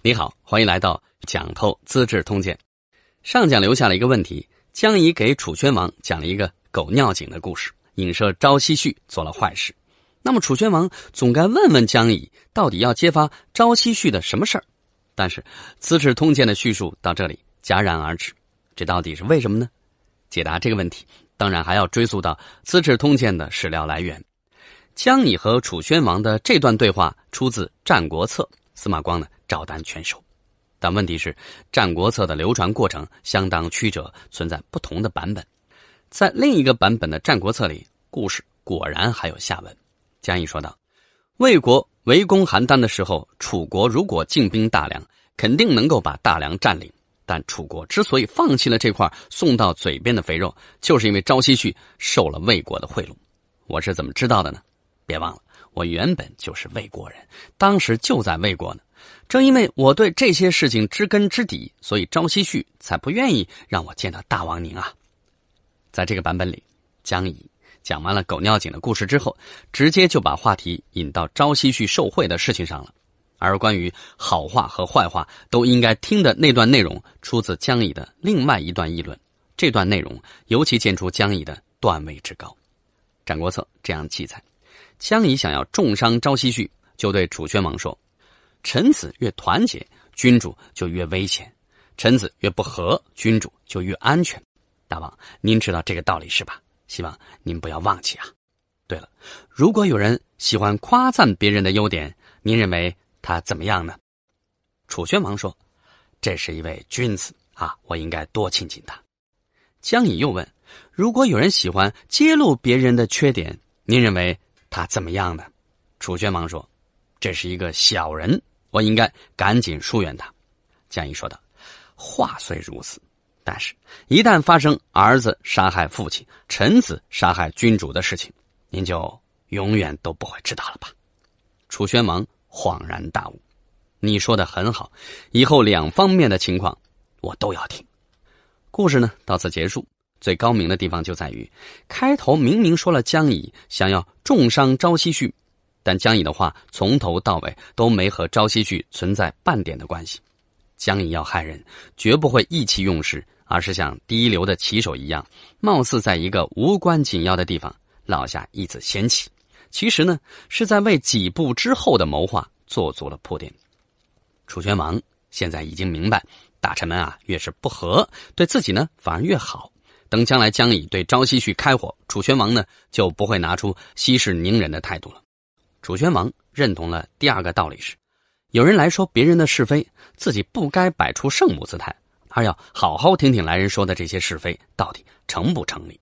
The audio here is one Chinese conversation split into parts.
你好，欢迎来到讲透《资治通鉴》。上讲留下了一个问题：江乙给楚宣王讲了一个狗尿井的故事，影射朝夕旭做了坏事。那么楚宣王总该问问江乙，到底要揭发朝夕旭的什么事儿？但是《资治通鉴》的叙述到这里戛然而止，这到底是为什么呢？解答这个问题，当然还要追溯到《资治通鉴》的史料来源。江乙和楚宣王的这段对话出自《战国策》，司马光呢？照单全收，但问题是，《战国策》的流传过程相当曲折，存在不同的版本。在另一个版本的《战国策》里，故事果然还有下文。嘉毅说道：“魏国围攻邯郸的时候，楚国如果进兵大梁，肯定能够把大梁占领。但楚国之所以放弃了这块送到嘴边的肥肉，就是因为朝夕恤受了魏国的贿赂。我是怎么知道的呢？别忘了，我原本就是魏国人，当时就在魏国呢。”正因为我对这些事情知根知底，所以朝夕旭才不愿意让我见到大王您啊。在这个版本里，江乙讲完了狗尿井的故事之后，直接就把话题引到朝夕旭受贿的事情上了。而关于好话和坏话都应该听的那段内容，出自江乙的另外一段议论。这段内容尤其见出江乙的段位之高。《战国策》这样记载：江乙想要重伤朝夕旭，就对楚宣王说。臣子越团结，君主就越危险；臣子越不和，君主就越安全。大王，您知道这个道理是吧？希望您不要忘记啊。对了，如果有人喜欢夸赞别人的优点，您认为他怎么样呢？楚宣王说：“这是一位君子啊，我应该多亲近他。”江乙又问：“如果有人喜欢揭露别人的缺点，您认为他怎么样呢？”楚宣王说。这是一个小人，我应该赶紧疏远他。”江毅说道。“话虽如此，但是，一旦发生儿子杀害父亲、臣子杀害君主的事情，您就永远都不会知道了吧？”楚宣王恍然大悟：“你说的很好，以后两方面的情况我都要听。”故事呢，到此结束。最高明的地方就在于，开头明明说了江乙想要重伤昭夕旭，但江乙的话从头到尾都没和朝夕旭存在半点的关系。江乙要害人，绝不会意气用事，而是像第一流的棋手一样，貌似在一个无关紧要的地方落下一子先棋，其实呢，是在为几步之后的谋划做足了铺垫。楚宣王现在已经明白，大臣们啊越是不和，对自己呢反而越好。等将来江乙对朝夕绪开火，楚宣王呢就不会拿出息事宁人的态度了。楚宣王认同了第二个道理是：有人来说别人的是非，自己不该摆出圣母姿态，而要好好听听来人说的这些是非到底成不成立。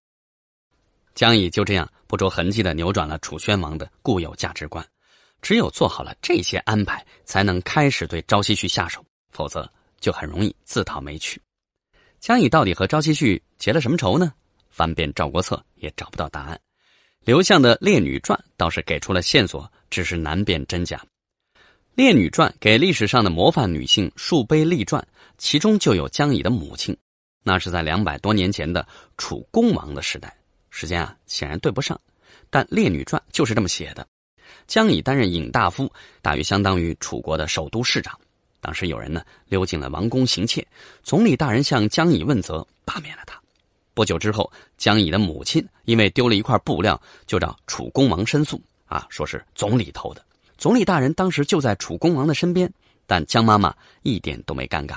江乙就这样不着痕迹的扭转了楚宣王的固有价值观，只有做好了这些安排，才能开始对朝夕旭下手，否则就很容易自讨没趣。江乙到底和朝夕旭结了什么仇呢？翻遍赵国策也找不到答案。刘向的《列女传》倒是给出了线索，只是难辨真假。《列女传》给历史上的模范女性树碑立传，其中就有江乙的母亲。那是在两百多年前的楚恭王的时代，时间啊显然对不上。但《列女传》就是这么写的：江乙担任尹大夫，大约相当于楚国的首都市长。当时有人呢溜进了王宫行窃，总理大人向江乙问责，罢免了他。不久之后，江乙的母亲因为丢了一块布料，就找楚公王申诉。啊，说是总理偷的。总理大人当时就在楚公王的身边，但江妈妈一点都没尴尬。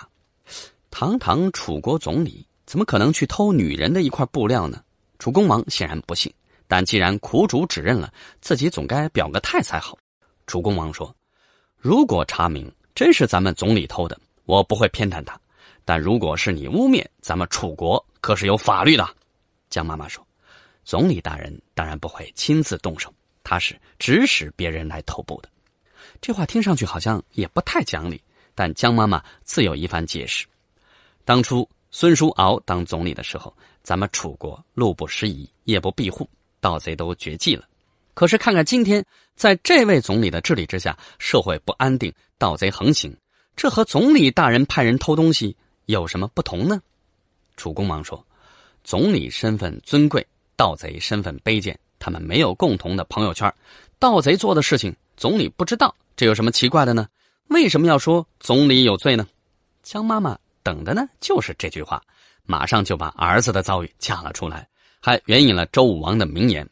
堂堂楚国总理，怎么可能去偷女人的一块布料呢？楚公王显然不信，但既然苦主指认了，自己总该表个态才好。楚公王说：“如果查明真是咱们总理偷的，我不会偏袒他；但如果是你污蔑咱们楚国，”可是有法律的，江妈妈说：“总理大人当然不会亲自动手，他是指使别人来偷布的。”这话听上去好像也不太讲理，但江妈妈自有一番解释。当初孙叔敖当总理的时候，咱们楚国路不拾遗，夜不闭户，盗贼都绝迹了。可是看看今天，在这位总理的治理之下，社会不安定，盗贼横行，这和总理大人派人偷东西有什么不同呢？楚公王说：“总理身份尊贵，盗贼身份卑贱，他们没有共同的朋友圈。盗贼做的事情，总理不知道，这有什么奇怪的呢？为什么要说总理有罪呢？”江妈妈等的呢，就是这句话，马上就把儿子的遭遇讲了出来，还援引了周武王的名言：“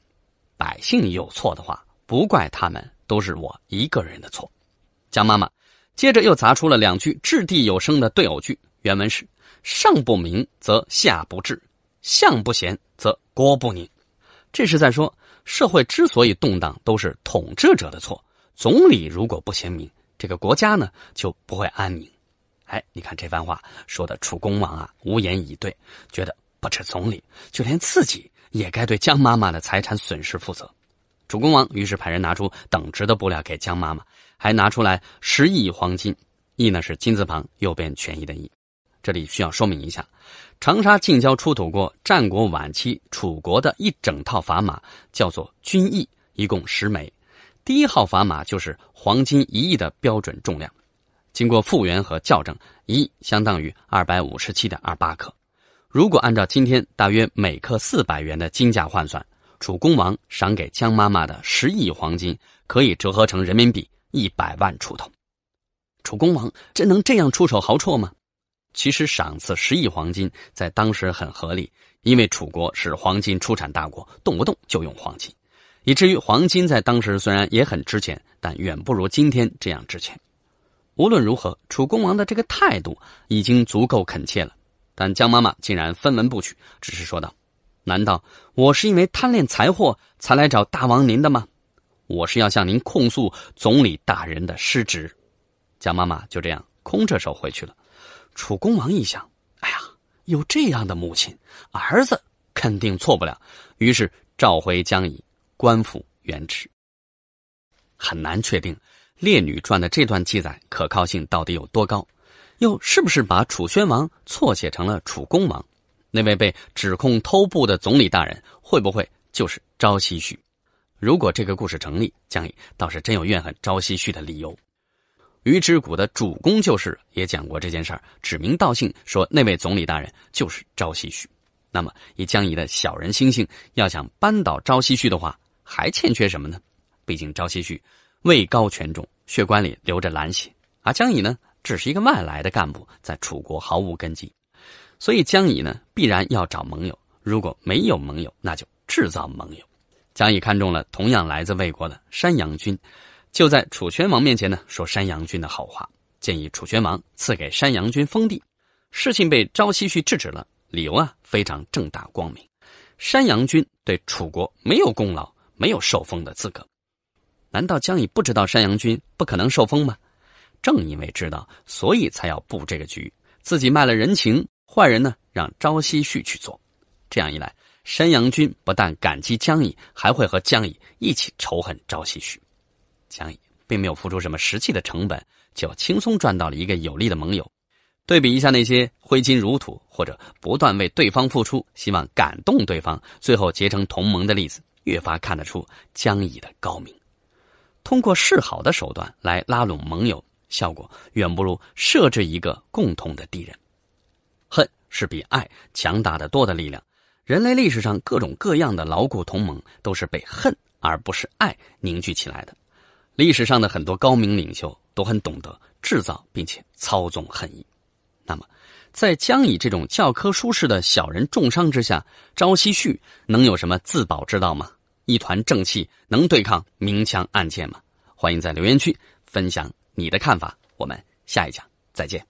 百姓有错的话，不怪他们，都是我一个人的错。”江妈妈接着又砸出了两句掷地有声的对偶句。原文是“上不明则下不治，相不贤则国不宁。”这是在说，社会之所以动荡，都是统治者的错。总理如果不贤明，这个国家呢就不会安宁。哎，你看这番话说的楚恭王啊无言以对，觉得不止总理，就连自己也该对江妈妈的财产损失负责。楚恭王于是派人拿出等值的布料给江妈妈，还拿出来十亿黄金，亿呢是金字旁右边权益的亿。这里需要说明一下，长沙近郊出土过战国晚期楚国的一整套砝码，叫做“钧义”，一共十枚。第一号砝码就是黄金一亿的标准重量，经过复原和校正，一相当于二百五十七点二八克。如果按照今天大约每克四百元的金价换算，楚恭王赏给姜妈妈的十亿黄金可以折合成人民币一百万出头。楚公王真能这样出手豪绰吗？其实赏赐十亿黄金在当时很合理，因为楚国是黄金出产大国，动不动就用黄金，以至于黄金在当时虽然也很值钱，但远不如今天这样值钱。无论如何，楚公王的这个态度已经足够恳切了，但姜妈妈竟然分文不取，只是说道：“难道我是因为贪恋财货才来找大王您的吗？我是要向您控诉总理大人的失职。”姜妈妈就这样空着手回去了。楚公王一想，哎呀，有这样的母亲，儿子肯定错不了。于是召回江乙，官复原职。很难确定《列女传》的这段记载可靠性到底有多高，又是不是把楚宣王错写成了楚公王？那位被指控偷布的总理大人，会不会就是朝夕旭？如果这个故事成立，江乙倒是真有怨恨朝夕旭的理由。于之谷的主公就是也讲过这件事儿，指名道姓说那位总理大人就是朝夕旭。那么以江乙的小人心性，要想扳倒朝夕旭的话，还欠缺什么呢？毕竟朝夕旭位高权重，血管里流着蓝血，而江乙呢只是一个外来的干部，在楚国毫无根基。所以江乙呢必然要找盟友，如果没有盟友，那就制造盟友。江乙看中了同样来自魏国的山阳军。就在楚宣王面前呢，说山阳君的好话，建议楚宣王赐给山阳君封地。事情被朝夕旭制止了，理由啊非常正大光明。山阳君对楚国没有功劳，没有受封的资格。难道江乙不知道山阳君不可能受封吗？正因为知道，所以才要布这个局，自己卖了人情，坏人呢让朝夕旭去做。这样一来，山阳君不但感激江乙，还会和江乙一起仇恨朝夕旭。江乙并没有付出什么实际的成本，就轻松赚到了一个有力的盟友。对比一下那些挥金如土或者不断为对方付出、希望感动对方、最后结成同盟的例子，越发看得出江乙的高明。通过示好的手段来拉拢盟友，效果远不如设置一个共同的敌人。恨是比爱强大的多的力量。人类历史上各种各样的牢固同盟，都是被恨而不是爱凝聚起来的。历史上的很多高明领袖都很懂得制造并且操纵恨意，那么，在将以这种教科书式的小人重伤之下，朝夕旭能有什么自保之道吗？一团正气能对抗明枪暗箭吗？欢迎在留言区分享你的看法，我们下一讲再见。